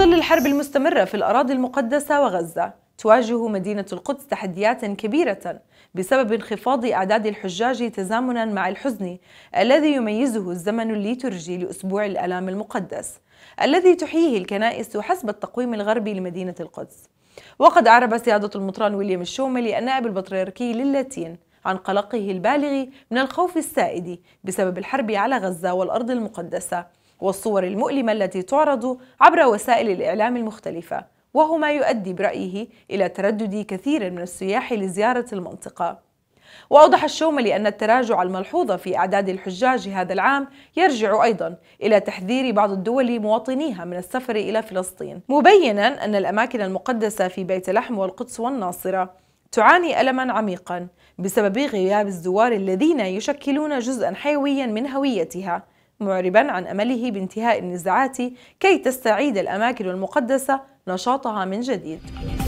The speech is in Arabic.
ظل الحرب المستمرة في الأراضي المقدسة وغزة تواجه مدينة القدس تحديات كبيرة بسبب انخفاض أعداد الحجاج تزامنا مع الحزن الذي يميزه الزمن الليترجي لأسبوع الألام المقدس الذي تحييه الكنائس حسب التقويم الغربي لمدينة القدس وقد أعرب سيادة المطران ويليام الشوملي النائب البطريركي للاتين عن قلقه البالغ من الخوف السائد بسبب الحرب على غزة والأرض المقدسة والصور المؤلمة التي تعرض عبر وسائل الإعلام المختلفة وهو ما يؤدي برأيه إلى تردد كثير من السياح لزيارة المنطقة وأوضح الشوملي أن التراجع الملحوظ في أعداد الحجاج هذا العام يرجع أيضا إلى تحذير بعض الدول مواطنيها من السفر إلى فلسطين مبينا أن الأماكن المقدسة في بيت لحم والقدس والناصرة تعاني ألما عميقا بسبب غياب الزوار الذين يشكلون جزءا حيويا من هويتها معربا عن أمله بانتهاء النزاعات كي تستعيد الأماكن المقدسة نشاطها من جديد